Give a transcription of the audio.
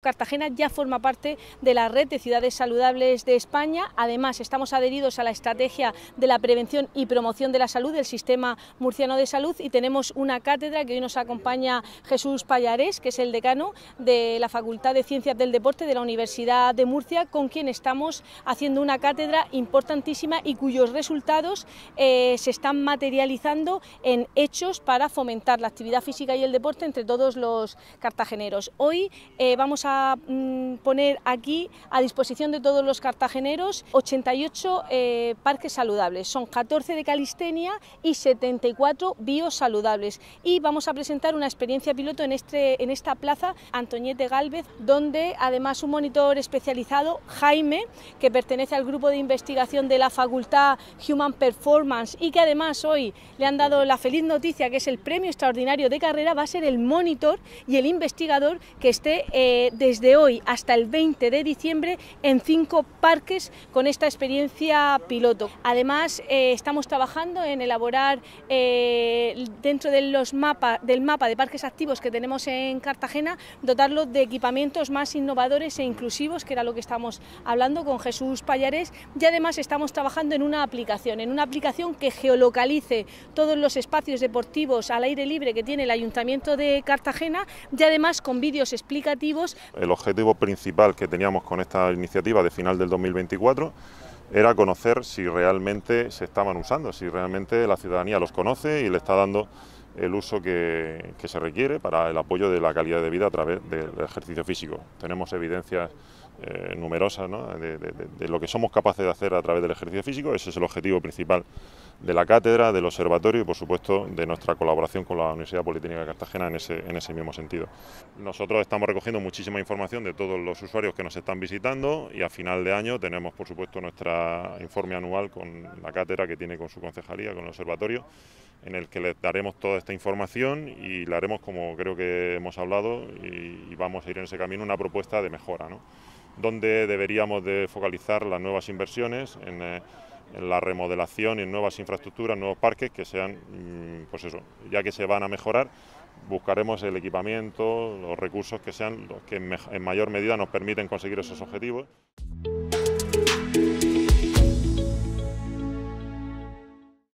Cartagena ya forma parte de la red de ciudades saludables de España. Además, estamos adheridos a la estrategia de la prevención y promoción de la salud del sistema murciano de salud y tenemos una cátedra que hoy nos acompaña Jesús payarés que es el decano de la Facultad de Ciencias del Deporte de la Universidad de Murcia, con quien estamos haciendo una cátedra importantísima y cuyos resultados eh, se están materializando en hechos para fomentar la actividad física y el deporte entre todos los cartageneros. Hoy eh, vamos a Mm, poner aquí a disposición de todos los cartageneros 88 eh, parques saludables. Son 14 de calistenia y 74 biosaludables. Y vamos a presentar una experiencia piloto en, este, en esta plaza Antoñete Galvez, donde además un monitor especializado, Jaime, que pertenece al grupo de investigación de la Facultad Human Performance y que además hoy le han dado la feliz noticia que es el premio extraordinario de carrera, va a ser el monitor y el investigador que esté eh, desde hoy hasta el 20 de diciembre en cinco parques con esta experiencia piloto. Además, eh, estamos trabajando en elaborar eh, dentro de del mapa de parques activos que tenemos en Cartagena, dotarlo de equipamientos más innovadores e inclusivos, que era lo que estamos hablando con Jesús Payarés, y además estamos trabajando en una aplicación, en una aplicación que geolocalice todos los espacios deportivos al aire libre que tiene el Ayuntamiento de Cartagena y además con vídeos explicativos el objetivo principal que teníamos con esta iniciativa de final del 2024 era conocer si realmente se estaban usando, si realmente la ciudadanía los conoce y le está dando el uso que, se requiere para el apoyo de la calidad de vida a través del ejercicio físico. Tenemos evidencias eh, numerosas de, lo que somos capaces de hacer a través del ejercicio físico. Ese es el objetivo principal de la cátedra, del observatorio y, por supuesto, de nuestra colaboración con la Universidad Politécnica de Cartagena en ese, en ese mismo sentido. Nosotros estamos recogiendo muchísima información de todos los usuarios que nos están visitando y a final de año tenemos, por supuesto, nuestro informe anual con la cátedra que tiene con su concejalía, con el observatorio en el que les daremos toda esta información y la haremos como creo que hemos hablado y, vamos a ir en ese camino una propuesta de mejora, ¿no? donde deberíamos de focalizar las nuevas inversiones en, eh, la remodelación, en nuevas infraestructuras, nuevos parques que sean, mm, pues eso, ya que se van a mejorar, buscaremos el equipamiento, los recursos que sean los que en mayor medida nos permiten conseguir esos objetivos.